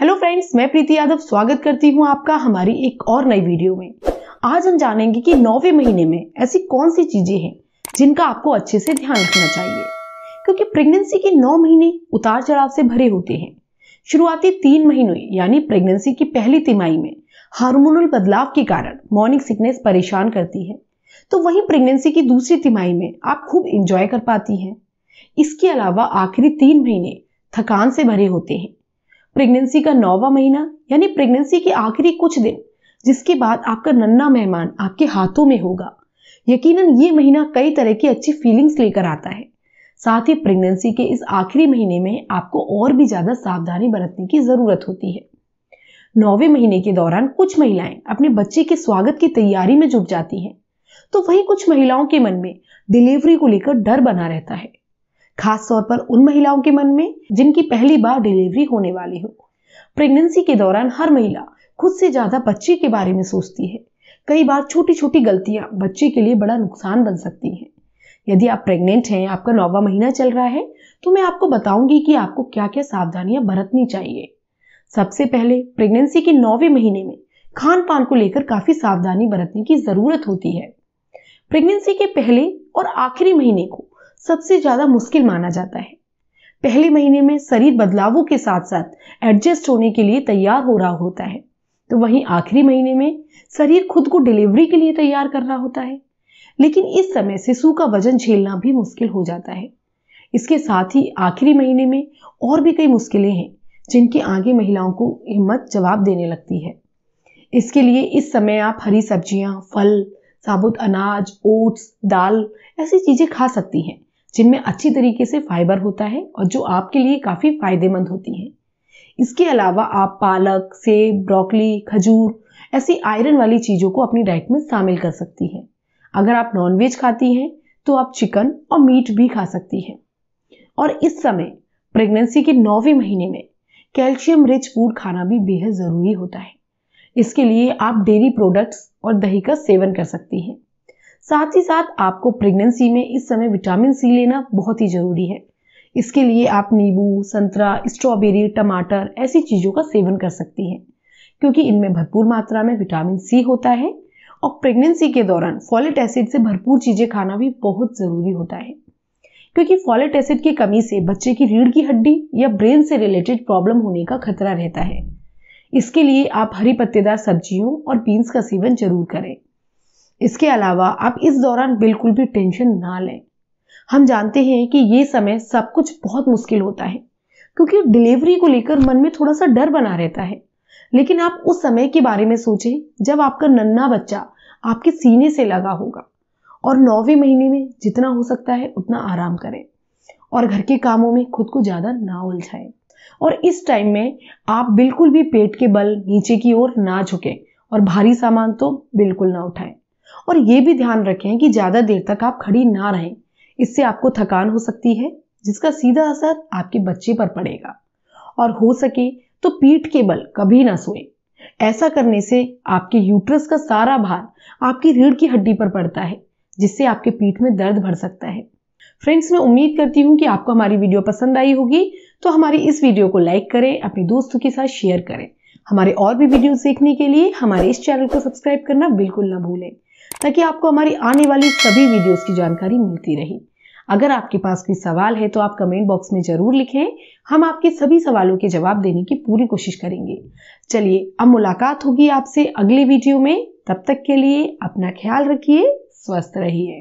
hello friends मैं प्रीति यादव स्वागत करती हूँ आपका हमारी एक और नई वीडियो में आज हम जानेंगे कि नौवे महीने में ऐसी कौन सी चीजें हैं जिनका आपको अच्छे से ध्यान रखना चाहिए क्योंकि प्रेगनेंसी के नौ महीने उतार चढ़ाव से भरे होते हैं शुरुआती तीन महीनों यानी प्रेगनेंसी की पहली तिमाही में हार्मोनल बदलाव के कारण मॉर्निंग सिकनेस परेशान करती है तो वहीं प्रेगनेंसी की दूसरी तिमाही में आप खूब इंजॉय कर पाती हैं इसके अलावा आखिरी तीन महीने थकान से भरे होते हैं प्रेगनेंसी का नौवा महीना यानी प्रेगनेंसी के आखिरी कुछ दिन जिसके बाद आपका नन्ना मेहमान आपके हाथों में होगा यकीनन ये महीना कई तरह की अच्छी फीलिंग्स लेकर आता है साथ ही प्रेगनेंसी के इस आखिरी महीने में आपको और भी ज़्यादा सावधानी बरतने की ज़रूरत होती है नौवे महीने के दौरान कुछ महिलाएं अपने बच्चे के स्वागत की तैयारी में जुट जाती हैं तो वहीं कुछ महिलाओं के मन में डिलीवरी को लेकर डर बना रहता है खासतौर पर उन महिलाओं के मन में जिनकी पहली बार डिलीवरी होने वाली हो प्रेगनेंसी के दौरान हर महिला खुद से ज्यादा बच्चे के बारे में सोचती है कई बार छोटी छोटी गलतियां बच्चे के लिए बड़ा नुकसान बन सकती हैं यदि आप प्रेग्नेंट हैं आपका नौवा महीना चल रहा है तो मैं आपको बताऊंगी कि आपको क्या क्या सावधानियां बरतनी चाहिए सबसे पहले प्रेगनेंसी के नौवे महीने में खान पान को लेकर काफी सावधानी बरतने की जरूरत होती है प्रेगनेंसी के पहले और आखिरी महीने को सबसे ज्यादा मुश्किल माना जाता है पहले महीने में शरीर बदलावों के साथ साथ एडजस्ट होने के लिए तैयार हो रहा होता है तो वहीं आखिरी महीने में शरीर खुद को डिलीवरी के लिए तैयार कर रहा होता है लेकिन इस समय शिशु का वजन झेलना भी मुश्किल हो जाता है इसके साथ ही आखिरी महीने में और भी कई मुश्किलें हैं जिनके आगे महिलाओं को हिम्मत जवाब देने लगती है इसके लिए इस समय आप हरी सब्जियां फल साबुत अनाज ओट्स दाल ऐसी चीज़ें खा सकती हैं जिनमें अच्छी तरीके से फाइबर होता है और जो आपके लिए काफ़ी फायदेमंद होती हैं इसके अलावा आप पालक सेब ब्रोकली खजूर ऐसी आयरन वाली चीज़ों को अपनी डाइट में शामिल कर सकती हैं अगर आप नॉनवेज खाती हैं तो आप चिकन और मीट भी खा सकती हैं और इस समय प्रेगनेंसी के नौवें महीने में कैल्शियम रिच फूड खाना भी बेहद ज़रूरी होता है इसके लिए आप डेयरी प्रोडक्ट्स और दही का सेवन कर सकती हैं साथ ही साथ आपको प्रेगनेंसी में इस समय विटामिन सी लेना बहुत ही ज़रूरी है इसके लिए आप नींबू संतरा स्ट्रॉबेरी टमाटर ऐसी चीज़ों का सेवन कर सकती हैं क्योंकि इनमें भरपूर मात्रा में विटामिन सी होता है और प्रेगनेंसी के दौरान फॉलेट एसिड से भरपूर चीज़ें खाना भी बहुत ज़रूरी होता है क्योंकि फॉलेट एसिड की कमी से बच्चे की रीढ़ की हड्डी या ब्रेन से रिलेटेड प्रॉब्लम होने का खतरा रहता है इसके लिए आप हरी पत्तेदार सब्जियों और बीन्स का सेवन जरूर करें इसके अलावा आप इस दौरान बिल्कुल भी टेंशन ना लें हम जानते हैं कि ये समय सब कुछ बहुत मुश्किल होता है क्योंकि डिलीवरी को लेकर मन में थोड़ा सा डर बना रहता है लेकिन आप उस समय के बारे में सोचें जब आपका नन्ना बच्चा आपके सीने से लगा होगा और नौवें महीने में जितना हो सकता है उतना आराम करें और घर के कामों में खुद को ज़्यादा ना उलझाएं और इस टाइम में आप बिल्कुल भी पेट के बल नीचे की ओर ना झुकें और भारी सामान तो बिल्कुल ना उठाएं और ये भी ध्यान रखें कि ज़्यादा देर तक आप खड़ी ना रहें इससे आपको थकान हो सकती है जिसका सीधा असर आपके बच्चे पर पड़ेगा और हो सके तो पीठ के बल कभी ना सोए ऐसा करने से आपके यूट्रस का सारा भार आपकी रीढ़ की हड्डी पर पड़ता है जिससे आपके पीठ में दर्द भर सकता है फ्रेंड्स मैं उम्मीद करती हूँ कि आपको हमारी वीडियो पसंद आई होगी तो हमारी इस वीडियो को लाइक करें अपने दोस्तों के साथ शेयर करें हमारे और भी वीडियोस देखने के लिए हमारे इस चैनल को सब्सक्राइब करना बिल्कुल ना भूलें ताकि आपको हमारी आने वाली सभी वीडियोस की जानकारी मिलती रहे अगर आपके पास कोई सवाल है तो आप कमेंट बॉक्स में जरूर लिखें हम आपके सभी सवालों के जवाब देने की पूरी कोशिश करेंगे चलिए अब मुलाकात होगी आपसे अगले वीडियो में तब तक के लिए अपना ख्याल रखिए स्वस्थ रहिए